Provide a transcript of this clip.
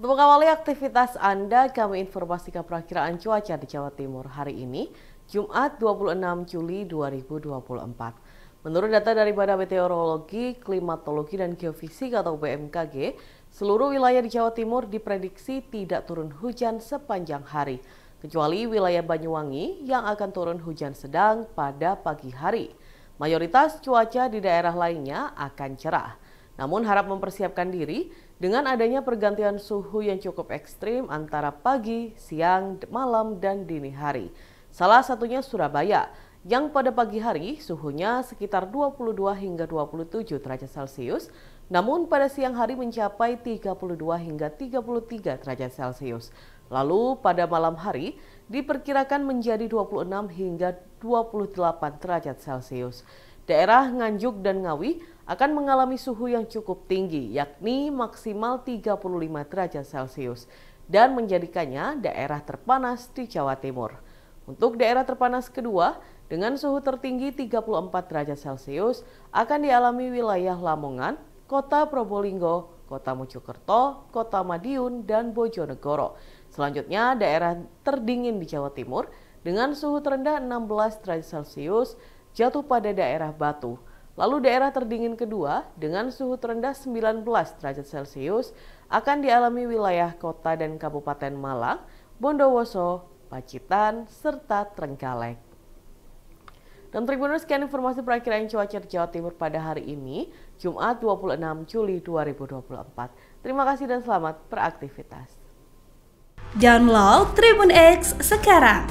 Untuk mengawali aktivitas Anda, kami informasikan perakiraan cuaca di Jawa Timur hari ini, Jumat 26 Juli 2024. Menurut data dari Badan Meteorologi, Klimatologi, dan Geofisika atau BMKG, seluruh wilayah di Jawa Timur diprediksi tidak turun hujan sepanjang hari, kecuali wilayah Banyuwangi yang akan turun hujan sedang pada pagi hari. Mayoritas cuaca di daerah lainnya akan cerah. Namun harap mempersiapkan diri dengan adanya pergantian suhu yang cukup ekstrim antara pagi, siang, malam, dan dini hari. Salah satunya Surabaya, yang pada pagi hari suhunya sekitar 22 hingga 27 derajat Celcius, namun pada siang hari mencapai 32 hingga 33 derajat Celcius. Lalu pada malam hari diperkirakan menjadi 26 hingga 28 derajat Celcius. Daerah Nganjuk dan Ngawi akan mengalami suhu yang cukup tinggi, yakni maksimal 35 derajat Celcius, dan menjadikannya daerah terpanas di Jawa Timur. Untuk daerah terpanas kedua, dengan suhu tertinggi 34 derajat Celcius, akan dialami wilayah Lamongan, Kota Probolinggo, Kota Mojokerto, Kota Madiun, dan Bojonegoro. Selanjutnya, daerah terdingin di Jawa Timur dengan suhu terendah 16 derajat Celcius jatuh pada daerah Batu. Lalu daerah terdingin kedua dengan suhu terendah 19 derajat Celcius akan dialami wilayah kota dan kabupaten Malang, Bondowoso, Pacitan, serta Trenggalek. Dan Tribuners, sekian informasi perakhiran cuaca di Jawa Timur pada hari ini, Jumat 26 Juli 2024. Terima kasih dan selamat beraktivitas. Download Tribun X sekarang